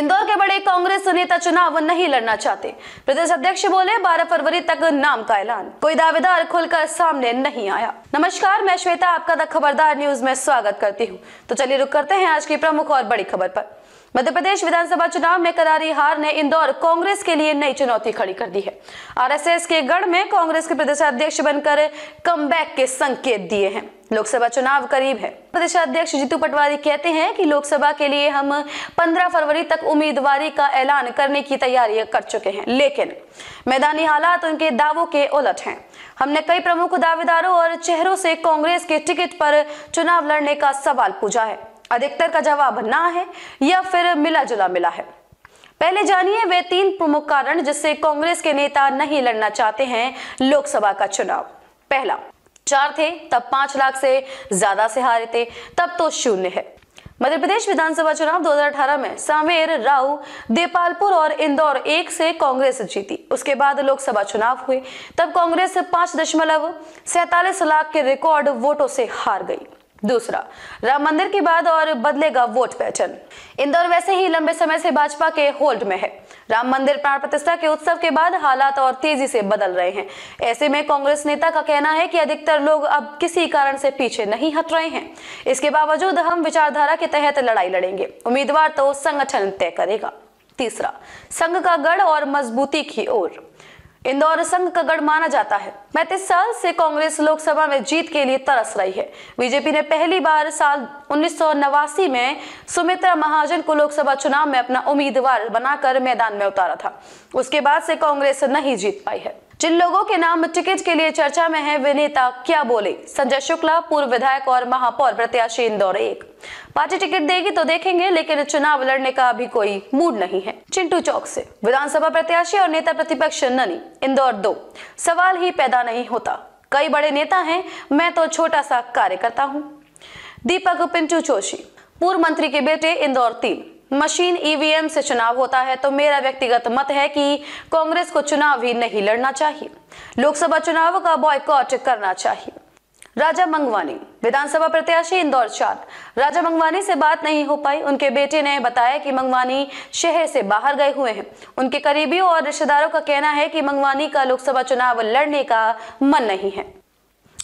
इंदौर के बड़े कांग्रेस नेता चुनाव नहीं लड़ना चाहते प्रदेश अध्यक्ष बोले 12 फरवरी तक नाम का ऐलान कोई दावेदार खुलकर सामने नहीं आया नमस्कार मैं श्वेता आपका द खबरदार न्यूज में स्वागत करती हूँ तो चलिए रुक करते हैं आज की प्रमुख और बड़ी खबर पर मध्य प्रदेश विधानसभा चुनाव में करारी हार ने इंदौर कांग्रेस के लिए नई चुनौती खड़ी कर दी है आरएसएस के गढ़ में कांग्रेस के प्रदेश अध्यक्ष बनकर कमबैक के संकेत दिए हैं लोकसभा चुनाव करीब है प्रदेश अध्यक्ष जीतू पटवारी कहते हैं कि लोकसभा के लिए हम 15 फरवरी तक उम्मीदवारी का ऐलान करने की तैयारी कर चुके हैं लेकिन मैदानी हालात तो उनके दावों के उलट हैं हमने कई प्रमुख दावेदारों और चेहरों से कांग्रेस के टिकट पर चुनाव लड़ने का सवाल पूछा है अधिकतर का जवाब ना है या फिर मिला जुला मिला है पहले जानिए वे तीन प्रमुख कारण जिससे कांग्रेस के नेता नहीं लड़ना चाहते हैं लोकसभा का चुनाव पहला चार थे तब पांच लाख से ज्यादा से हारे थे तब तो शून्य है मध्य प्रदेश विधानसभा चुनाव 2018 में सामेर राव देपालपुर और इंदौर एक से कांग्रेस जीती उसके बाद लोकसभा चुनाव हुए तब कांग्रेस पांच दशमलव सैतालीस लाख के रिकॉर्ड वोटों से हार गई दूसरा राम मंदिर के बाद और बदलेगा वोट पैटर्न इंदौर वैसे ही लंबे समय से भाजपा के होल्ड में है राम मंदिर प्राण प्रतिष्ठा के उत्सव के बाद हालात और तेजी से बदल रहे हैं ऐसे में कांग्रेस नेता का कहना है कि अधिकतर लोग अब किसी कारण से पीछे नहीं हट रहे हैं इसके बावजूद हम विचारधारा के तहत लड़ाई लड़ेंगे उम्मीदवार तो संगठन तय करेगा तीसरा संघ का गढ़ और मजबूती की ओर इंदौर संघ का गढ़ माना जाता है पैंतीस साल से कांग्रेस लोकसभा में जीत के लिए तरस रही है बीजेपी ने पहली बार साल उन्नीस में सुमित्रा महाजन को लोकसभा चुनाव में अपना उम्मीदवार बनाकर मैदान में उतारा था उसके बाद से कांग्रेस नहीं जीत पाई है जिन लोगों के नाम टिकट के लिए चर्चा में है वे नेता क्या बोले संजय शुक्ला पूर्व विधायक और महापौर प्रत्याशी इंदौर एक पार्टी टिकट देगी तो देखेंगे लेकिन चुनाव लड़ने का अभी कोई मूड नहीं है चिंटू चौक से विधानसभा प्रत्याशी और नेता प्रतिपक्ष ननी इंदौर दो सवाल ही पैदा नहीं होता कई बड़े नेता हैं मैं तो छोटा सा कार्यकर्ता हूँ दीपक पिंटू जोशी पूर्व मंत्री के बेटे इंदौर तीन मशीन ईवीएम से चुनाव होता है तो मेरा व्यक्तिगत मत है कि कांग्रेस को चुनाव ही नहीं लड़ना चाहिए लोकसभा चुनाव का बॉयकॉट करना चाहिए राजा मंगवानी विधानसभा प्रत्याशी इंदौर चार राजा मंगवानी से बात नहीं हो पाई उनके बेटे ने बताया कि मंगवानी शहर से बाहर गए हुए हैं उनके करीबियों और रिश्तेदारों का कहना है कि मंगवानी का लोकसभा चुनाव लड़ने का मन नहीं है